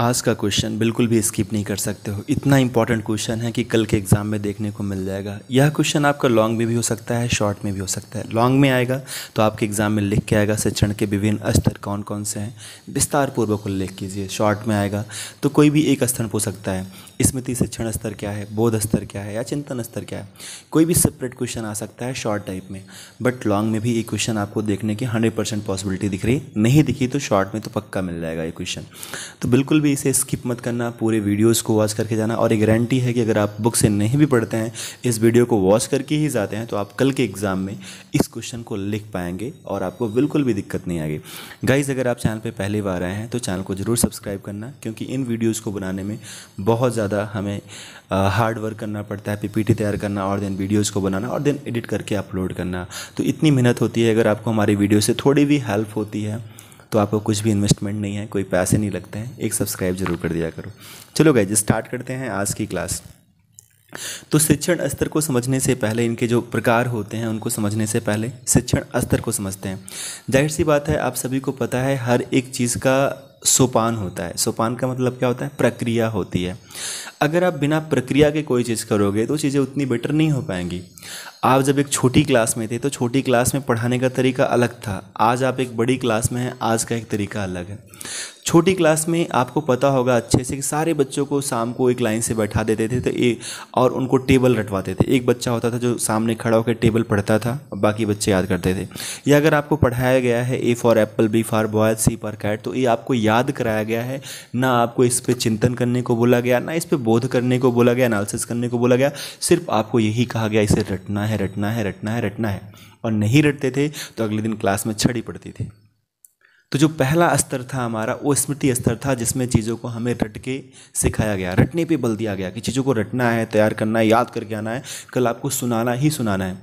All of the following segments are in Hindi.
आज का क्वेश्चन बिल्कुल भी स्किप नहीं कर सकते हो इतना इंपॉर्टेंट क्वेश्चन है कि कल के एग्ज़ाम में देखने को मिल जाएगा यह क्वेश्चन आपका लॉन्ग में भी हो सकता है शॉर्ट में भी हो सकता है लॉन्ग में आएगा तो आपके एग्ज़ाम में लिख के आएगा शिक्षण के विभिन्न स्तर कौन कौन से हैं विस्तार पूर्वक उल्लेख कीजिए शॉर्ट में आएगा तो कोई भी एक स्थान हो सकता है स्मृति शिक्षण स्तर क्या है बोध स्तर क्या है या चिंतन स्तर क्या है कोई भी सेपरेट क्वेश्चन आ सकता है शॉर्ट टाइप में बट लॉन्ग में भी ये क्वेश्चन आपको देखने की हंड्रेड परसेंट पॉसिबिलिटी दिख रही नहीं दिखी तो शॉर्ट में तो पक्का मिल जाएगा ये क्वेश्चन तो बिल्कुल भी इसे स्किप मत करना पूरे वीडियोस को वॉच करके जाना और एक गारंटी है कि अगर आप बुक से नहीं भी पढ़ते हैं इस वीडियो को वॉच करके ही जाते हैं तो आप कल के एग्ज़ाम में इस क्वेश्चन को लिख पाएंगे और आपको बिल्कुल भी दिक्कत नहीं आएगी गाइज़ अगर आप चैनल पर पहली बार आए हैं तो चैनल को ज़रूर सब्सक्राइब करना क्योंकि इन वीडियोज़ को बनाने में बहुत ज़्यादा हमें हार्ड वर्क करना पड़ता है पी तैयार करना और देन वीडियोज़ को बनाना और देन एडिट करके अपलोड करना तो इतनी मेहनत होती है अगर आपको हमारी वीडियो से थोड़ी भी हेल्प होती है तो आपको कुछ भी इन्वेस्टमेंट नहीं है कोई पैसे नहीं लगते हैं एक सब्सक्राइब जरूर कर दिया करो चलो गए स्टार्ट करते हैं आज की क्लास तो शिक्षण स्तर को समझने से पहले इनके जो प्रकार होते हैं उनको समझने से पहले शिक्षण स्तर को समझते हैं जाहिर सी बात है आप सभी को पता है हर एक चीज़ का सोपान होता है सोपान का मतलब क्या होता है प्रक्रिया होती है अगर आप बिना प्रक्रिया के कोई चीज़ करोगे तो चीज़ें उतनी बेटर नहीं हो पाएंगी आप जब एक छोटी क्लास में थे तो छोटी क्लास में पढ़ाने का तरीका अलग था आज आप एक बड़ी क्लास में हैं आज का एक तरीका अलग है छोटी क्लास में आपको पता होगा अच्छे से कि सारे बच्चों को शाम को एक लाइन से बैठा देते थे तो एक और उनको टेबल रटवाते थे एक बच्चा होता था जो सामने खड़ा होकर टेबल पढ़ता था और बाकी बच्चे याद करते थे या अगर आपको पढ़ाया गया है A for apple B for boy C for cat तो ये आपको याद कराया गया है ना आपको इस पर चिंतन करने को बोला गया ना इस पर बोध करने को बोला गया एनालिसिस करने को बोला गया सिर्फ आपको यही कहा गया इसे रटना है रटना है रटना है रटना है और नहीं रटते थे तो अगले दिन क्लास में छड़ी पड़ती थी तो जो पहला स्तर था हमारा वो स्मृति स्तर था जिसमें चीज़ों को हमें रट के सिखाया गया रटने पे बल दिया गया कि चीज़ों को रटना है तैयार करना है याद करके आना है कल आपको सुनाना ही सुनाना है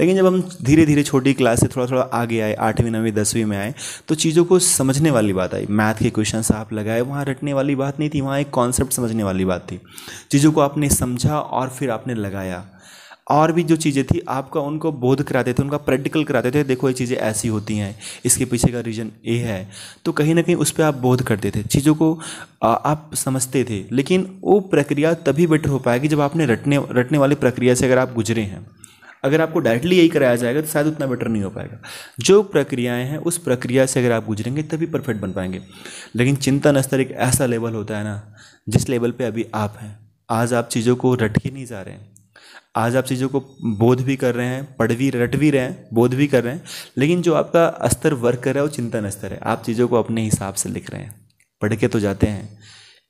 लेकिन जब हम धीरे धीरे छोटी क्लास से थोड़ा थोड़ा आगे आए आठवीं नवीं दसवीं में आए तो चीज़ों को समझने वाली बात आई मैथ के क्वेश्चन आप लगाए वहाँ रटने वाली बात नहीं थी वहाँ एक कॉन्सेप्ट समझने वाली बात थी चीज़ों को आपने समझा और फिर आपने लगाया और भी जो चीज़ें थी आपका उनको बोध कराते थे उनका प्रैक्टिकल कराते थे देखो ये चीज़ें ऐसी होती हैं इसके पीछे का रीज़न ये है तो कहीं ना कहीं उस पर आप बोध करते थे चीज़ों को आप समझते थे लेकिन वो प्रक्रिया तभी बेटर हो पाएगी जब आपने रटने रटने वाली प्रक्रिया से अगर आप गुजरे हैं अगर आपको डायरेक्टली यही कराया जाएगा तो शायद उतना बेटर नहीं हो पाएगा जो प्रक्रियाएं हैं उस प्रक्रिया से अगर आप गुजरेंगे तभी परफेक्ट बन पाएंगे लेकिन चिंतन स्तर एक ऐसा लेवल होता है ना जिस लेवल पे अभी आप हैं आज आप चीज़ों को रट के नहीं जा रहे हैं आज आप चीज़ों को बोध भी कर रहे हैं पढ़ भी रट भी रहे हैं बोध भी कर रहे हैं लेकिन जो आपका स्तर वर्क कर रहा है वो चिंतन स्तर है आप चीज़ों को अपने हिसाब से लिख रहे हैं पढ़ के तो जाते हैं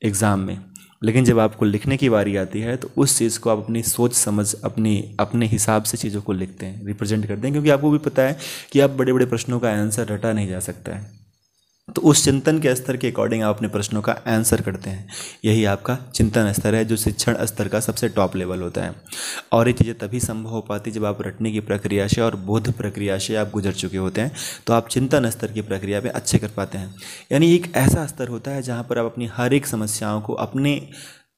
एग्ज़ाम में लेकिन जब आपको लिखने की बारी आती है तो उस चीज़ को आप अपनी सोच समझ अपनी अपने हिसाब से चीज़ों को लिखते हैं रिप्रेजेंट करते हैं क्योंकि आपको भी पता है कि आप बड़े बड़े प्रश्नों का आंसर रटा नहीं जा सकता है तो उस चिंतन के स्तर के अकॉर्डिंग आप अपने प्रश्नों का आंसर करते हैं यही आपका चिंतन स्तर है जो शिक्षण स्तर का सबसे टॉप लेवल होता है और ये चीज़ें तभी संभव हो पाती जब आप रटने की प्रक्रिया से और बोध प्रक्रिया से आप गुजर चुके होते हैं तो आप चिंतन स्तर की प्रक्रिया में अच्छे कर पाते हैं यानी एक ऐसा स्तर होता है जहाँ पर आप अपनी हर एक समस्याओं को अपने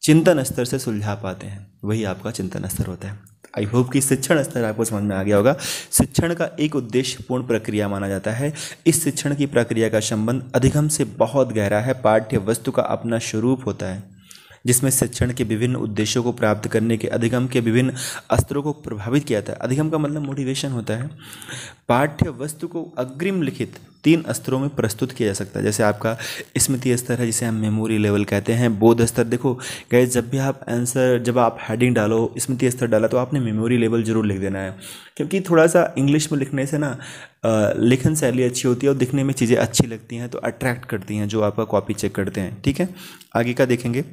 चिंतन स्तर से सुलझा पाते हैं वही आपका चिंतन स्तर होता है आई होप कि शिक्षण स्तर आपको समझ में आ गया होगा शिक्षण का एक उद्देश्यपूर्ण प्रक्रिया माना जाता है इस शिक्षण की प्रक्रिया का संबंध अधिगम से बहुत गहरा है पाठ्य वस्तु का अपना स्वरूप होता है जिसमें शिक्षण के विभिन्न उद्देश्यों को प्राप्त करने के अधिगम के विभिन्न स्तरों को प्रभावित किया था अधिगम का मतलब मोटिवेशन होता है पाठ्य वस्तु को अग्रिम लिखित तीन स्तरों में प्रस्तुत किया जा सकता है जैसे आपका स्मृति स्तर है जिसे हम मेमोरी लेवल कहते हैं बोध स्तर देखो गए जब भी आप आंसर जब आप हेडिंग डालो स्मृति स्तर डाला तो आपने मेमोरी लेवल जरूर लिख देना है क्योंकि थोड़ा सा इंग्लिश में लिखने से ना लेखन शैली अच्छी होती है और दिखने में चीज़ें अच्छी लगती हैं तो अट्रैक्ट करती हैं जो आपका कॉपी चेक करते हैं ठीक है आगे का देखेंगे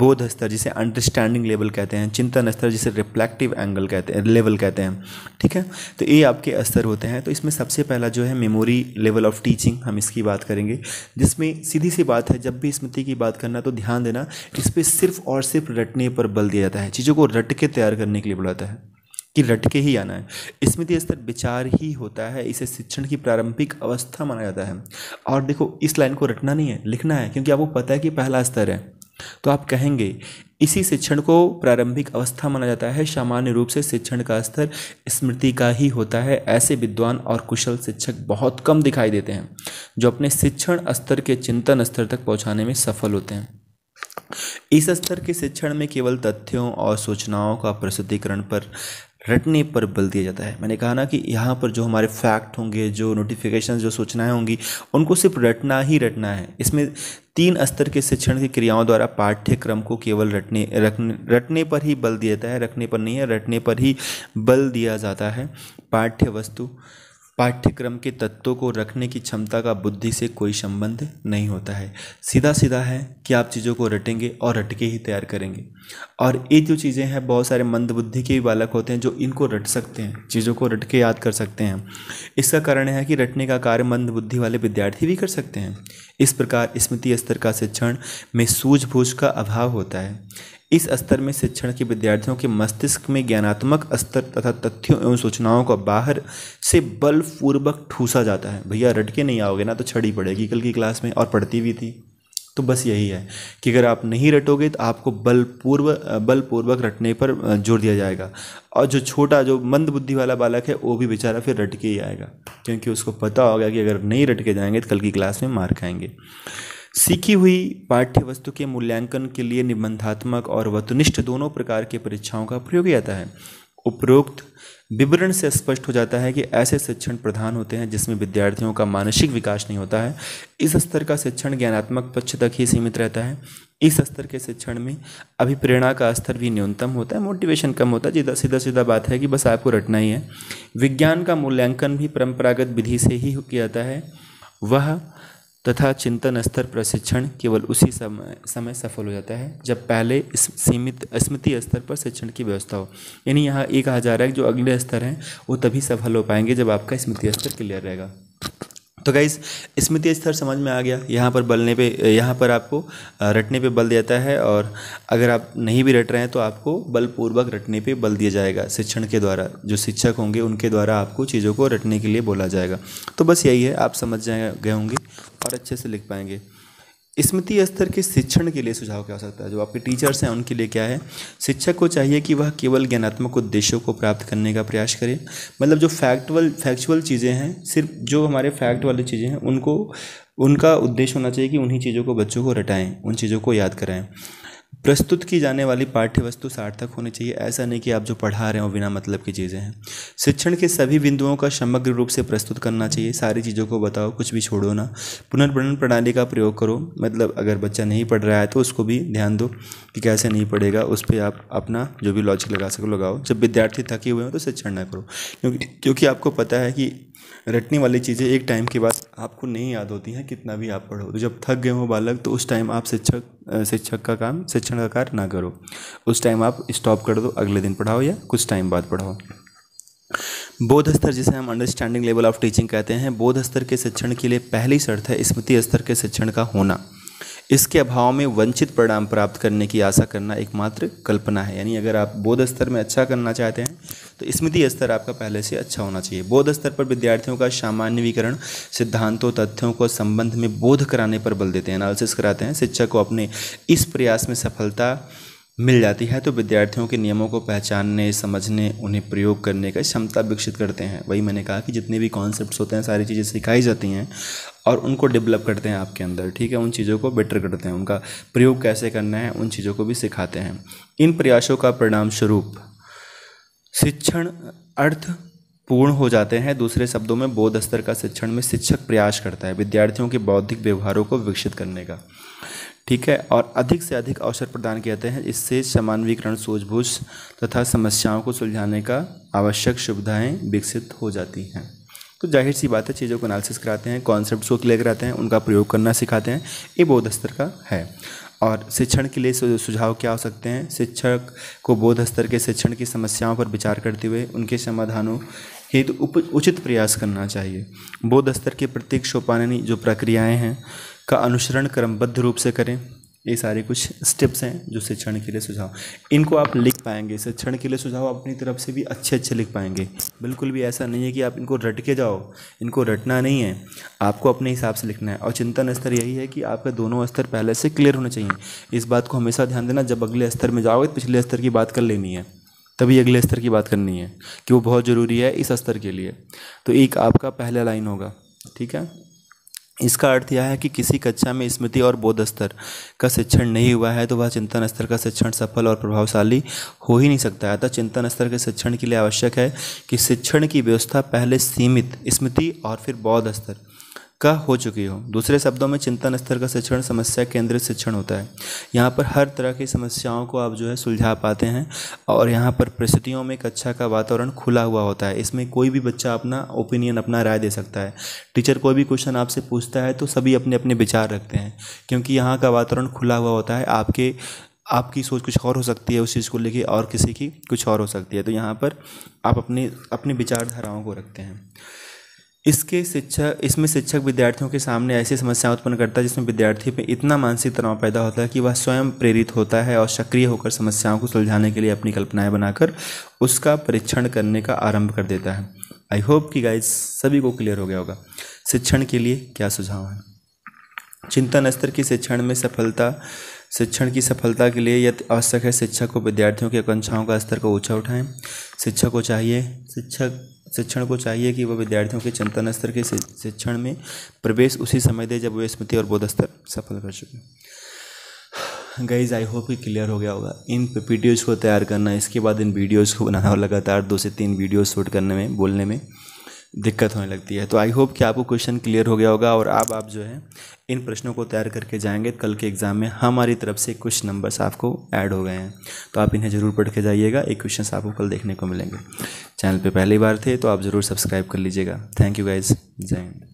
बोध स्तर जिसे अंडरस्टैंडिंग लेवल कहते हैं चिंतन स्तर जिसे रिफ्लेक्टिव एंगल कहते हैं लेवल कहते हैं ठीक है तो ये आपके स्तर होते हैं तो इसमें सबसे पहला जो है मेमोरी लेवल ऑफ टीचिंग हम इसकी बात करेंगे जिसमें सीधी सी बात है जब भी स्मृति की बात करना तो ध्यान देना इस पर सिर्फ और सिर्फ रटने पर बल दिया जाता है चीज़ों को रट के तैयार करने के लिए बुलाता है कि रट के ही आना है स्मृति तो स्तर विचार ही होता है इसे शिक्षण की प्रारंभिक अवस्था माना जाता है और देखो इस लाइन को रटना नहीं है लिखना है क्योंकि आपको पता है कि पहला स्तर है तो आप कहेंगे इसी शिक्षण को प्रारंभिक अवस्था माना जाता है सामान्य रूप से शिक्षण का स्तर स्मृति का ही होता है ऐसे विद्वान और कुशल शिक्षक बहुत कम दिखाई देते हैं जो अपने शिक्षण स्तर के चिंतन स्तर तक पहुंचाने में सफल होते हैं इस स्तर के शिक्षण में केवल तथ्यों और सूचनाओं का प्रस्तुतिकरण पर रटने पर बल दिया जाता है मैंने कहा ना कि यहाँ पर जो हमारे फैक्ट होंगे जो नोटिफिकेशन जो सूचनाएं होंगी उनको सिर्फ रटना ही रटना है इसमें तीन स्तर के शिक्षण की क्रियाओं द्वारा पाठ्यक्रम को केवल रटने रखने रटने पर ही बल दिया जाता है रखने पर नहीं है रटने पर ही बल दिया जाता है पाठ्य वस्तु पाठ्यक्रम के तत्वों को रखने की क्षमता का बुद्धि से कोई संबंध नहीं होता है सीधा सीधा है कि आप चीज़ों को रटेंगे और रटके ही तैयार करेंगे और ये जो चीज़ें हैं बहुत सारे मंदबुद्धि के भी बालक होते हैं जो इनको रट सकते हैं चीज़ों को रट के याद कर सकते हैं इसका कारण है कि रटने का कार्य मंदबुद्धि वाले विद्यार्थी भी कर सकते हैं इस प्रकार स्मृति स्तर का शिक्षण में सूझबूझ का अभाव होता है इस स्तर में शिक्षण के विद्यार्थियों के मस्तिष्क में ज्ञानात्मक स्तर तथा तथ्यों एवं सूचनाओं को बाहर से बलपूर्वक ठूसा जाता है भैया रटके नहीं आओगे ना तो छड़ी पड़ेगी कल की क्लास में और पढ़ती भी थी तो बस यही है कि अगर आप नहीं रटोगे तो आपको बलपूर्व बलपूर्वक रटने पर जोर दिया जाएगा और जो छोटा जो मंद बुद्धि वाला बालक है वो भी बेचारा फिर रट के ही आएगा क्योंकि उसको पता होगा कि अगर नहीं रटके जाएंगे तो कल की क्लास में मार खाएंगे सीखी हुई पाठ्य वस्तु के मूल्यांकन के लिए निबंधात्मक और वतुनिष्ठ दोनों प्रकार के परीक्षाओं का प्रयोग किया जाता है उपरोक्त विवरण से स्पष्ट हो जाता है कि ऐसे शिक्षण प्रधान होते हैं जिसमें विद्यार्थियों का मानसिक विकास नहीं होता है इस स्तर का शिक्षण ज्ञानात्मक पक्ष तक ही सीमित रहता है इस स्तर के शिक्षण में अभिप्रेरणा का स्तर भी न्यूनतम होता है मोटिवेशन कम होता है सीधा सीधा सीधा बात है कि बस आपको रटना ही है विज्ञान का मूल्यांकन भी परंपरागत विधि से ही किया जाता है वह तथा चिंतन स्तर प्रशिक्षण केवल उसी समय समय सफल हो जाता है जब पहले सीमित स्मृति स्तर पर शिक्षण की व्यवस्था हो यानी यहाँ ये कहा जा रहा है कि जो अगले स्तर हैं वो तभी सफल हो पाएंगे जब आपका स्मृति स्तर क्लियर रहेगा तो गाइज स्मृति स्तर समझ में आ गया यहाँ पर बलने पे यहाँ पर आपको रटने पे बल देता है और अगर आप नहीं भी रट रहे हैं तो आपको बलपूर्वक रटने पे बल दिया जाएगा शिक्षण के द्वारा जो शिक्षक होंगे उनके द्वारा आपको चीज़ों को रटने के लिए बोला जाएगा तो बस यही है आप समझ जाए गए होंगे और अच्छे से लिख पाएंगे स्मृति स्तर के शिक्षण के लिए सुझाव क्या हो सकता है जो आपके टीचर्स हैं उनके लिए क्या है शिक्षक को चाहिए कि वह केवल ज्ञानात्मक उद्देश्यों को प्राप्त करने का प्रयास करे मतलब जो फैक्टवल फैक्चुअल चीज़ें हैं सिर्फ जो हमारे फैक्ट वाली चीज़ें हैं उनको उनका उद्देश्य होना चाहिए कि उन्हीं चीज़ों को बच्चों को रटाएं उन चीज़ों को याद कराएं प्रस्तुत की जाने वाली पाठ्य वस्तु सार्थक होनी चाहिए ऐसा नहीं कि आप जो पढ़ा रहे हो बिना मतलब की चीज़ें हैं शिक्षण के सभी बिंदुओं का समग्र रूप से प्रस्तुत करना चाहिए सारी चीज़ों को बताओ कुछ भी छोड़ो ना पुनर्पठन प्रणाली का प्रयोग करो मतलब अगर बच्चा नहीं पढ़ रहा है तो उसको भी ध्यान दो कि कैसे नहीं पढ़ेगा उस पर आप अपना जो भी लॉजिक लगा सको लगाओ जब विद्यार्थी थके हुए हों तो शिक्षण ना करो क्योंकि क्योंकि आपको पता है कि रटने वाली चीज़ें एक टाइम के बाद आपको नहीं याद होती हैं कितना भी आप पढ़ो तो जब थक गए हो बालक तो उस टाइम आप शिक्षक शिक्षक का काम शिक्षण का कार्य ना करो उस टाइम आप स्टॉप कर दो अगले दिन पढ़ाओ या कुछ टाइम बाद पढ़ाओ बोध स्तर जिसे हम अंडरस्टैंडिंग लेवल ऑफ टीचिंग कहते हैं बोध स्तर के शिक्षण के लिए पहली शर्त है स्मृति स्तर के शिक्षण का होना इसके अभाव में वंचित परिणाम प्राप्त करने की आशा करना एकमात्र कल्पना है यानी अगर आप बोध स्तर में अच्छा करना चाहते हैं तो स्मृति स्तर आपका पहले से अच्छा होना चाहिए बोध स्तर पर विद्यार्थियों का सामान्यवीकरण सिद्धांतों तथ्यों को संबंध में बोध कराने पर बल देते हैं एनालिसिस कराते हैं शिक्षक को अपने इस प्रयास में सफलता मिल जाती है तो विद्यार्थियों के नियमों को पहचानने समझने उन्हें प्रयोग करने का क्षमता विकसित करते हैं वही मैंने कहा कि जितने भी कॉन्सेप्ट्स होते हैं सारी चीज़ें सिखाई जाती हैं और उनको डेवलप करते हैं आपके अंदर ठीक है उन चीज़ों को बेटर करते हैं उनका प्रयोग कैसे करना है उन चीज़ों को भी सिखाते हैं इन प्रयासों का परिणाम स्वरूप शिक्षण अर्थ पूर्ण हो जाते हैं दूसरे शब्दों में बौद्ध स्तर का शिक्षण में शिक्षक प्रयास करता है विद्यार्थियों के बौद्धिक व्यवहारों को विकसित करने का ठीक है और अधिक से अधिक अवसर प्रदान किए जाते हैं इससे समानवीकरण सूझबूझ तथा समस्याओं को सुलझाने का आवश्यक सुविधाएँ विकसित हो जाती हैं तो जाहिर सी बात है चीज़ों को एनालिसिस कराते हैं कॉन्सेप्ट को क्लियर कराते हैं उनका प्रयोग करना सिखाते हैं ये बौद्ध स्तर का है और शिक्षण के लिए सुझाव क्या हो सकते हैं शिक्षक को बौद्ध स्तर के शिक्षण की समस्याओं पर विचार करते हुए उनके समाधानों हेतु तो उचित प्रयास करना चाहिए बौद्ध स्तर के प्रत्येक सोपानी जो प्रक्रियाएँ हैं का अनुसरण क्रमबद्ध रूप से करें ये सारे कुछ स्टेप्स हैं जो शिक्षण के लिए सुझाव इनको आप लिख पाएंगे शिक्षण के लिए सुझाव अपनी तरफ से भी अच्छे अच्छे लिख पाएंगे बिल्कुल भी ऐसा नहीं है कि आप इनको रट के जाओ इनको रटना नहीं है आपको अपने हिसाब से लिखना है और चिंतन स्तर यही है कि आपके दोनों स्तर पहले से क्लियर होने चाहिए इस बात को हमेशा ध्यान देना जब अगले स्तर में जाओगे तो पिछले स्तर की बात कर लेनी है तभी अगले स्तर की बात करनी है कि वो बहुत ज़रूरी है इस स्तर के लिए तो एक आपका पहला लाइन होगा ठीक है इसका अर्थ यह है कि किसी कक्षा में स्मृति और बोध स्तर का शिक्षण नहीं हुआ है तो वह चिंतन स्तर का शिक्षण सफल और प्रभावशाली हो ही नहीं सकता है अतः चिंतन स्तर के शिक्षण के लिए आवश्यक है कि शिक्षण की व्यवस्था पहले सीमित स्मृति और फिर बौद्ध स्तर का हो चुकी हो दूसरे शब्दों में चिंतन स्तर का शिक्षण समस्या केंद्रित शिक्षण होता है यहाँ पर हर तरह की समस्याओं को आप जो है सुलझा पाते हैं और यहाँ पर परिस्थितियों में कक्षा अच्छा का वातावरण खुला हुआ होता है इसमें कोई भी बच्चा अपना ओपिनियन अपना राय दे सकता है टीचर कोई भी क्वेश्चन आपसे पूछता है तो सभी अपने अपने विचार रखते हैं क्योंकि यहाँ का वातावरण खुला हुआ होता है आपके आपकी सोच कुछ और हो सकती है उस चीज़ को लेके और किसी की कुछ और हो सकती है तो यहाँ पर आप अपने अपनी विचारधाराओं को रखते हैं इसके शिक्षा इसमें शिक्षक विद्यार्थियों के सामने ऐसी समस्याएं उत्पन्न करता है जिसमें विद्यार्थी पर इतना मानसिक तनाव पैदा होता है कि वह स्वयं प्रेरित होता है और सक्रिय होकर समस्याओं को सुलझाने के लिए अपनी कल्पनाएं बनाकर उसका परीक्षण करने का आरंभ कर देता है आई होप कि गाइस सभी को क्लियर हो गया होगा शिक्षण के लिए क्या सुझाव है चिंतन स्तर की शिक्षण में सफलता शिक्षण की सफलता के लिए यदि आवश्यक है शिक्षक को विद्यार्थियों की आकांक्षाओं का स्तर को ऊंचा उठाएं शिक्षक को चाहिए शिक्षक शिक्षण को चाहिए कि वह विद्यार्थियों के चिंतन स्तर के शिक्षण में प्रवेश उसी समय दे जब वे स्मृति और बोध स्तर सफल कर चुके गाइज आई होप कि क्लियर हो गया होगा इन पीपीटीज को तैयार करना इसके बाद इन वीडियोज़ को बनाना और लगातार दो से तीन वीडियोज़ शूट करने में बोलने में दिक्कत होने लगती है तो आई होप कि आपको क्वेश्चन क्लियर हो गया होगा और अब आप जो है इन प्रश्नों को तैयार करके जाएंगे कल के एग्ज़ाम में हमारी तरफ से कुछ नंबर्स आपको ऐड हो गए हैं तो आप इन्हें ज़रूर पढ़ के जाइएगा एक क्वेश्चन आपको कल देखने को मिलेंगे चैनल पर पहली बार थे तो आप ज़रूर सब्सक्राइब कर लीजिएगा थैंक यू गाइज जय हिंद